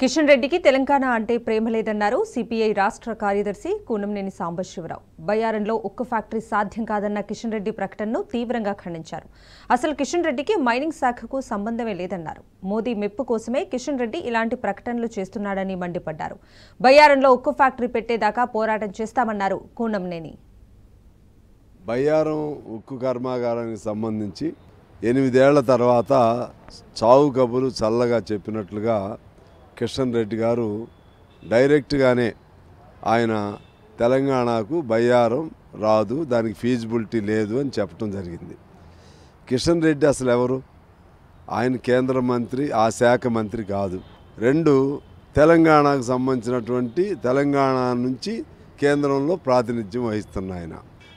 కిషన్ రెడ్డికి తెలంగాణ అంటే ప్రేమ లేదన్నారు సిపిఐ రాష్ట్ర కార్యదర్శి కూనంనేని సాంబశివరావు బయ్యారంలో ఒక్క ఫ్యాక్టరీ సాధ్యం కాదన్న కిషన్ రెడ్డి ప్రకటనను తీవ్రంగా ఖండించారు అసలు కిషన్ రెడ్డికి మైనింగ్ శాఖకు సంబంధమే లేదన్నారు మోదీ మెప్పు కోసమే కిషన్ రెడ్డి ఇలాంటి ప్రకటనలు చేస్తున్నాడని మండిపడ్డారు బయ్యారంలో ఒక్క ఫ్యాక్టరీ పెట్టేదాకా పోరాటం చేస్తామన్నారు కూనంనేని బయ్యారం ఉక్కు కర్మాగారానికి సంబంధించి ఎనిమిదేళ్ల తర్వాత చావు కబురు చల్లగా చెప్పినట్లుగా కిషన్ రెడ్డి గారు డైరెక్ట్గానే ఆయన తెలంగాణకు బయ్యారం రాదు దానికి ఫీజిబిలిటీ లేదు అని చెప్పడం జరిగింది కిషన్ రెడ్డి అసలు ఎవరు ఆయన కేంద్ర మంత్రి ఆ శాఖ మంత్రి కాదు రెండు తెలంగాణకు సంబంధించినటువంటి తెలంగాణ నుంచి కేంద్రంలో ప్రాతినిధ్యం వహిస్తున్న ఆయన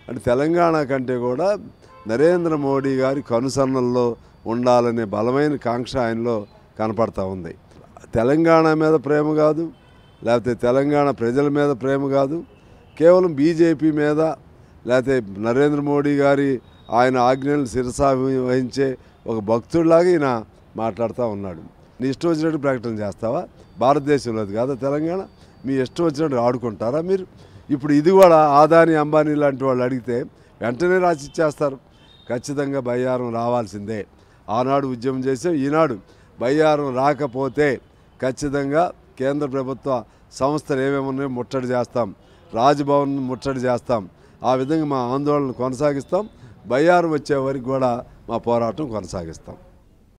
అంటే తెలంగాణ కంటే కూడా నరేంద్ర మోడీ గారి కనుసన్నల్లో ఉండాలనే బలమైన కాంక్ష ఆయనలో కనపడతా ఉంది తెలంగాణ మీద ప్రేమ కాదు లేకపోతే తెలంగాణ ప్రజల మీద ప్రేమ కాదు కేవలం బీజేపీ మీద లేకపోతే నరేంద్ర మోడీ గారి ఆయన ఆజ్ఞలు శిరసావి వహించే ఒక భక్తుడిలాగా ఈయన మాట్లాడుతూ ఉన్నాడు నీ ఇష్టం వచ్చినట్టు ప్రకటన చేస్తావా భారతదేశంలోది కాదా తెలంగాణ మీ ఇష్టం వచ్చినట్టు ఆడుకుంటారా మీరు ఇప్పుడు ఇది కూడా ఆదాని అంబానీ లాంటి వాళ్ళు అడిగితే వెంటనే రాసిచ్చేస్తారు ఖచ్చితంగా బయ్యారం రావాల్సిందే ఆనాడు ఉద్యమం చేసే ఈనాడు బయ్యారం రాకపోతే ఖచ్చితంగా కేంద్ర ప్రభుత్వ సంస్థలు ఏమేమి ముట్టడి చేస్తాం రాజ్భవన్ ముట్టడి చేస్తాం ఆ విధంగా మా ఆందోళన కొనసాగిస్తాం బయ్యారు వచ్చే వరకు కూడా మా పోరాటం కొనసాగిస్తాం